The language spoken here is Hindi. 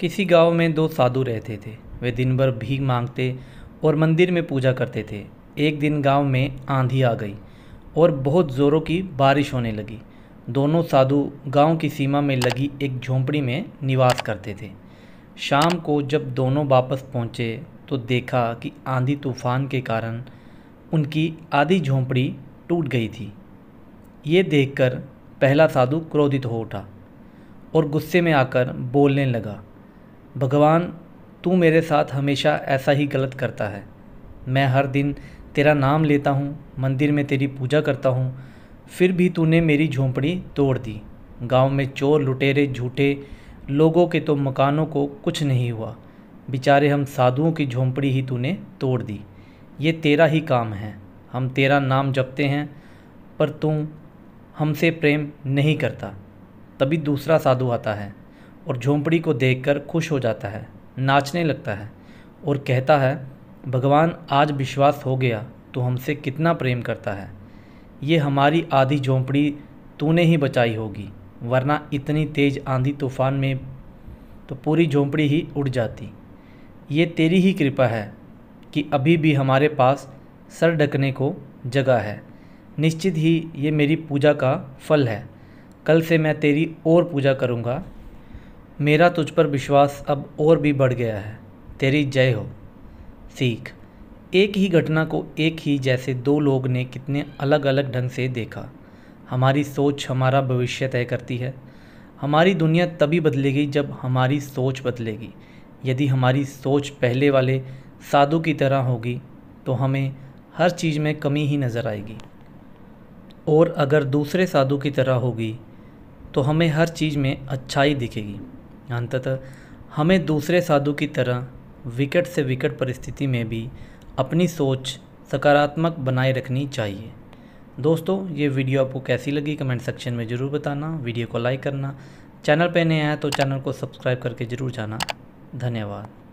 किसी गांव में दो साधु रहते थे वे दिन भर भीख मांगते और मंदिर में पूजा करते थे एक दिन गांव में आंधी आ गई और बहुत ज़ोरों की बारिश होने लगी दोनों साधु गांव की सीमा में लगी एक झोंपड़ी में निवास करते थे शाम को जब दोनों वापस पहुँचे तो देखा कि आंधी तूफान के कारण उनकी आधी झोंपड़ी टूट गई थी ये देखकर पहला साधु क्रोधित हो उठा और गुस्से में आकर बोलने लगा भगवान तू मेरे साथ हमेशा ऐसा ही गलत करता है मैं हर दिन तेरा नाम लेता हूँ मंदिर में तेरी पूजा करता हूँ फिर भी तूने मेरी झोंपड़ी तोड़ दी गांव में चोर लुटेरे झूठे लोगों के तो मकानों को कुछ नहीं हुआ बेचारे हम साधुओं की झोंपड़ी ही तूने तोड़ दी ये तेरा ही काम है हम तेरा नाम जपते हैं पर तू हमसे प्रेम नहीं करता तभी दूसरा साधु आता है और झोंपड़ी को देखकर खुश हो जाता है नाचने लगता है और कहता है भगवान आज विश्वास हो गया तो हमसे कितना प्रेम करता है ये हमारी आधी झोंपड़ी तूने ही बचाई होगी वरना इतनी तेज़ आंधी तूफान में तो पूरी झोंपड़ी ही उड़ जाती ये तेरी ही कृपा है कि अभी भी हमारे पास सर ढकने को जगह है निश्चित ही ये मेरी पूजा का फल है कल से मैं तेरी और पूजा करूँगा मेरा तुझ पर विश्वास अब और भी बढ़ गया है तेरी जय हो सीख एक ही घटना को एक ही जैसे दो लोग ने कितने अलग अलग ढंग से देखा हमारी सोच हमारा भविष्य तय करती है हमारी दुनिया तभी बदलेगी जब हमारी सोच बदलेगी यदि हमारी सोच पहले वाले साधु की तरह होगी तो हमें हर चीज़ में कमी ही नज़र आएगी और अगर दूसरे साधु की तरह होगी तो हमें हर चीज़ में अच्छाई दिखेगी अंततः हमें दूसरे साधु की तरह विकट से विकट परिस्थिति में भी अपनी सोच सकारात्मक बनाए रखनी चाहिए दोस्तों ये वीडियो आपको कैसी लगी कमेंट सेक्शन में ज़रूर बताना वीडियो को लाइक करना चैनल पर नए आए तो चैनल को सब्सक्राइब करके ज़रूर जाना धन्यवाद